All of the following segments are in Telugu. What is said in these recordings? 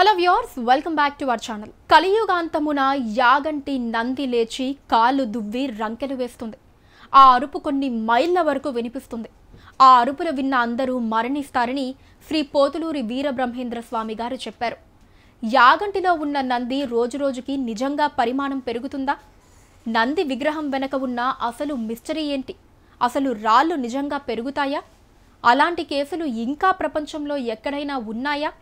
hello viewers welcome back to our channel కలియుగాంతమున యాగంటి నంది లేచి కాలు దువ్వి రంకెలు వేస్తుంది ఆ అరుపు కొన్ని మైళ్ళ వరకు వినిపిస్తుంది ఆ అరుపులు విన్న అందరూ మరణిస్తారని శ్రీ పోతులూరి వీరబ్రహ్మేంద్ర స్వామి గారు చెప్పారు యాగంటిలో ఉన్న నంది రోజురోజుకి నిజంగా పరిమాణం పెరుగుతుందా నంది విగ్రహం వెనక ఉన్న అసలు మిస్టరీ ఏంటి అసలు రాళ్ళు నిజంగా పెరుగుతాయా అలాంటి కేసులు ఇంకా ప్రపంచంలో ఎక్కడైనా ఉన్నాయా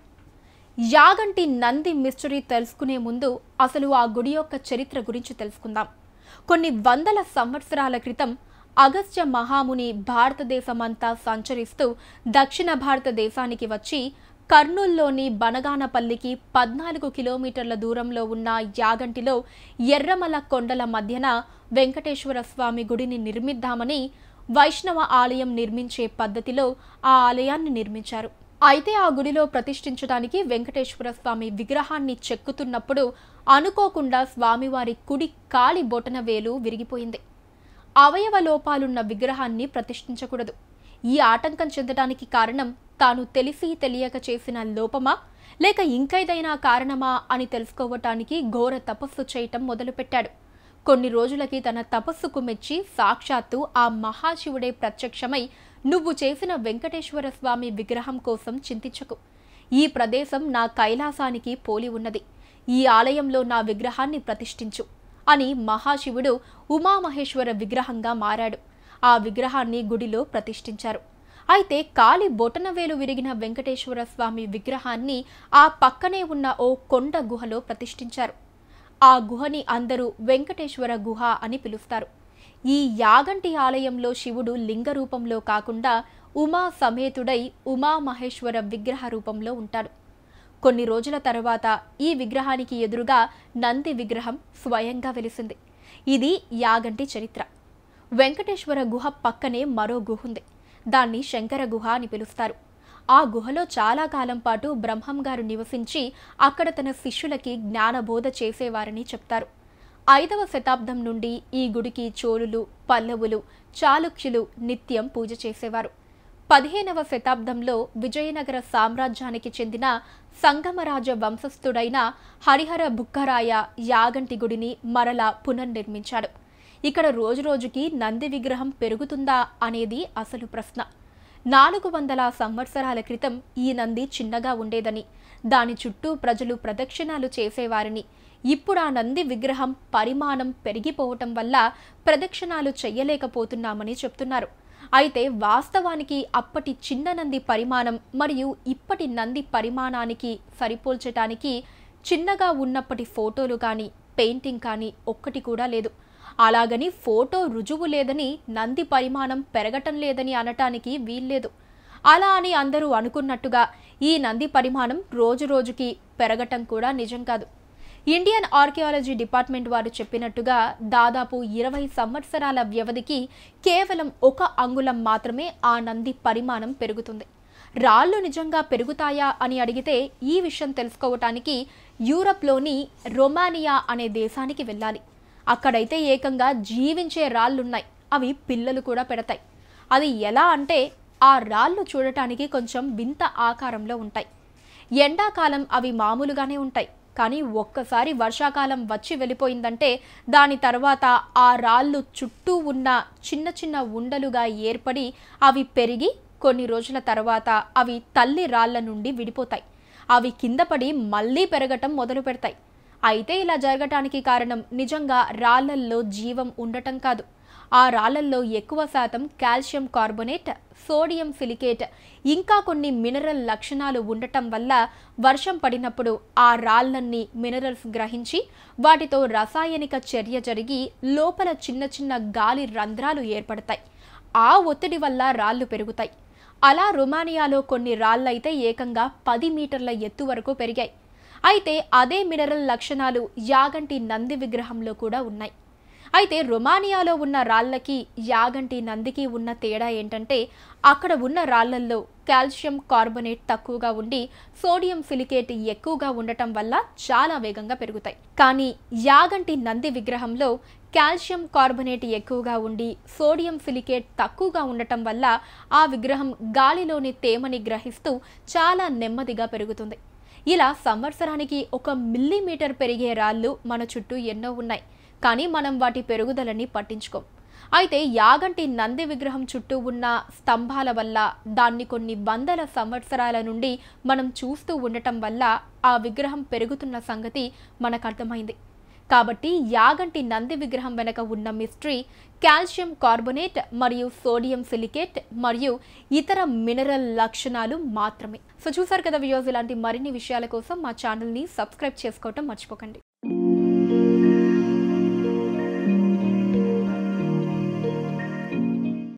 యాగంటి నంది మిస్టరీ తెలుసుకునే ముందు అసలు ఆ గుడి యొక్క చరిత్ర గురించి తెలుసుకుందాం కొన్ని వందల సంవత్సరాల క్రితం అగస్త్య మహాముని భారతదేశమంతా సంచరిస్తూ దక్షిణ భారతదేశానికి వచ్చి కర్నూల్లోని బనగానపల్లికి పద్నాలుగు కిలోమీటర్ల దూరంలో ఉన్న యాగంటిలో ఎర్రమల కొండల మధ్యన వెంకటేశ్వర స్వామి గుడిని నిర్మిద్దామని వైష్ణవ ఆలయం నిర్మించే పద్ధతిలో ఆ ఆలయాన్ని నిర్మించారు అయితే ఆ గుడిలో ప్రతిష్ఠించడానికి వెంకటేశ్వర స్వామి విగ్రహాన్ని చెక్కుతున్నప్పుడు అనుకోకుండా స్వామివారి కుడి కాలి బొటన వేలు విరిగిపోయింది అవయవ లోపాలున్న విగ్రహాన్ని ప్రతిష్ఠించకూడదు ఈ ఆటంకం చెందడానికి కారణం తాను తెలిసి తెలియక చేసిన లోపమా లేక ఇంకేదైనా కారణమా అని తెలుసుకోవటానికి ఘోర తపస్సు చేయటం మొదలుపెట్టాడు కొన్ని రోజులకి తన తపస్సుకు మెచ్చి సాక్షాత్తు ఆ మహాశివుడే ప్రత్యక్షమై నువ్వు చేసిన వెంకటేశ్వర స్వామి విగ్రహం కోసం చింతించకు ఈ ప్రదేశం నా కైలాసానికి పోలి ఉన్నది ఈ ఆలయంలో నా విగ్రహాన్ని ప్రతిష్ఠించు అని మహాశివుడు ఉమామహేశ్వర విగ్రహంగా మారాడు ఆ విగ్రహాన్ని గుడిలో ప్రతిష్ఠించారు అయితే కాలి బొటనవేలు విరిగిన వెంకటేశ్వర స్వామి విగ్రహాన్ని ఆ పక్కనే ఉన్న ఓ కొండ గుహలో ప్రతిష్ఠించారు ఆ గుహని అందరూ వెంకటేశ్వర గుహ అని పిలుస్తారు ఈ యాగంటి ఆలయంలో శివుడు లింగ రూపంలో కాకుండా ఉమా సమేతుడై ఉమామహేశ్వర విగ్రహ రూపంలో ఉంటాడు కొన్ని రోజుల తర్వాత ఈ విగ్రహానికి ఎదురుగా నంది విగ్రహం స్వయంగా వెలిసింది ఇది యాగంటి చరిత్ర వెంకటేశ్వర గుహ పక్కనే మరో గుహ ఉంది దాన్ని శంకర గుహ అని పిలుస్తారు ఆ గుహలో చాలా కాలం పాటు బ్రహ్మం గారు నివసించి అక్కడ తన శిష్యులకి జ్ఞానబోధ చేసేవారని చెప్తారు ఐదవ శతాబ్దం నుండి ఈ గుడికి చోళులు పల్లవులు చాళుక్యులు నిత్యం పూజ చేసేవారు పదిహేనవ శతాబ్దంలో విజయనగర సామ్రాజ్యానికి చెందిన సంగమరాజ వంశస్థుడైన హరిహర బుక్కరాయ యాగంటి గుడిని మరలా పునర్నిర్మించాడు ఇక్కడ రోజురోజుకి నంది విగ్రహం పెరుగుతుందా అనేది అసలు ప్రశ్న నాలుగు వందల సంవత్సరాల క్రితం ఈ నంది చిన్నగా ఉండేదని దాని చుట్టూ ప్రజలు ప్రదక్షిణాలు చేసేవారిని ఇప్పుడు ఆ నంది విగ్రహం పరిమాణం పెరిగిపోవటం వల్ల ప్రదక్షిణాలు చెయ్యలేకపోతున్నామని చెప్తున్నారు అయితే వాస్తవానికి అప్పటి చిన్న నంది పరిమాణం మరియు ఇప్పటి నంది పరిమాణానికి సరిపోల్చటానికి చిన్నగా ఉన్నప్పటి ఫోటోలు కానీ పెయింటింగ్ కానీ ఒక్కటి కూడా లేదు అలాగని ఫోటో రుజువు లేదని నంది పరిమాణం పెరగటం లేదని అనటానికి వీల్లేదు అలా అని అందరూ అనుకున్నట్టుగా ఈ నంది పరిమాణం రోజురోజుకి పెరగటం కూడా నిజం కాదు ఇండియన్ ఆర్కియాలజీ డిపార్ట్మెంట్ వారు చెప్పినట్టుగా దాదాపు ఇరవై సంవత్సరాల వ్యవధికి కేవలం ఒక అంగుళం మాత్రమే ఆ నంది పరిమాణం పెరుగుతుంది రాళ్ళు నిజంగా పెరుగుతాయా అని అడిగితే ఈ విషయం తెలుసుకోవటానికి యూరప్లోని రొమానియా అనే దేశానికి వెళ్ళాలి అక్కడైతే ఏకంగా జీవించే రాళ్ళున్నాయి అవి పిల్లలు కూడా పెడతాయి అది ఎలా అంటే ఆ రాళ్ళు చూడటానికి కొంచెం వింత ఆకారంలో ఉంటాయి ఎండాకాలం అవి మామూలుగానే ఉంటాయి కానీ ఒక్కసారి వర్షాకాలం వచ్చి వెళ్ళిపోయిందంటే దాని తర్వాత ఆ రాళ్ళు చుట్టూ ఉన్న చిన్న చిన్న ఉండలుగా ఏర్పడి అవి పెరిగి కొన్ని రోజుల తర్వాత అవి తల్లి రాళ్ల నుండి విడిపోతాయి అవి కింద పడి మళ్ళీ పెరగటం మొదలు పెడతాయి అయితే ఇలా జరగటానికి కారణం నిజంగా రాళ్లల్లో జీవం ఉండటం కాదు ఆ రాళ్లల్లో ఎక్కువ శాతం కాల్షియం కార్బొనేట్ సోడియం సిలికేట్ ఇంకా కొన్ని మినరల్ లక్షణాలు ఉండటం వల్ల వర్షం పడినప్పుడు ఆ రాళ్లన్నీ మినరల్స్ గ్రహించి వాటితో రసాయనిక చర్య జరిగి లోపల చిన్న చిన్న గాలి రంధ్రాలు ఏర్పడతాయి ఆ ఒత్తిడి వల్ల రాళ్ళు పెరుగుతాయి అలా రొమానియాలో కొన్ని రాళ్ళైతే ఏకంగా పది మీటర్ల ఎత్తు వరకు పెరిగాయి అయితే అదే మినరల్ లక్షణాలు యాగంటి నంది విగ్రహంలో కూడా ఉన్నాయి అయితే రొమానియాలో ఉన్న రాళ్లకి యాగంటి నందికి ఉన్న తేడా ఏంటంటే అక్కడ ఉన్న రాళ్లల్లో కాల్షియం కార్బొనేట్ తక్కువగా ఉండి సోడియం సిలికేట్ ఎక్కువగా ఉండటం వల్ల చాలా వేగంగా పెరుగుతాయి కానీ యాగంటి నంది విగ్రహంలో కాల్షియం కార్బొనేట్ ఎక్కువగా ఉండి సోడియం సిలికేట్ తక్కువగా ఉండటం వల్ల ఆ విగ్రహం గాలిలోని తేమని గ్రహిస్తూ చాలా నెమ్మదిగా పెరుగుతుంది ఇలా సంవత్సరానికి ఒక మిల్లీమీటర్ పెరిగే రాళ్ళు మన చుట్టూ ఎన్నో ఉన్నాయి కానీ మనం వాటి పెరుగుదలని పట్టించుకోం అయితే యాగంటి నంది విగ్రహం చుట్టూ ఉన్న స్తంభాల వల్ల దాన్ని కొన్ని వందల సంవత్సరాల నుండి మనం చూస్తూ ఉండటం వల్ల ఆ విగ్రహం పెరుగుతున్న సంగతి మనకు అర్థమైంది కాబట్టి యాగంటి నంది విగ్రహం వెనుక ఉన్న మిస్ట్రీ కాల్షియం కార్బొనేట్ మరియు సోడియం సిలికేట్ మరియు ఇతర మినరల్ లక్షణాలు మాత్రమే సో చూసారు కదా వ్యూస్ ఇలాంటి మరిన్ని విషయాల కోసం మా ఛానల్ని సబ్స్క్రైబ్ చేసుకోవటం మర్చిపోకండి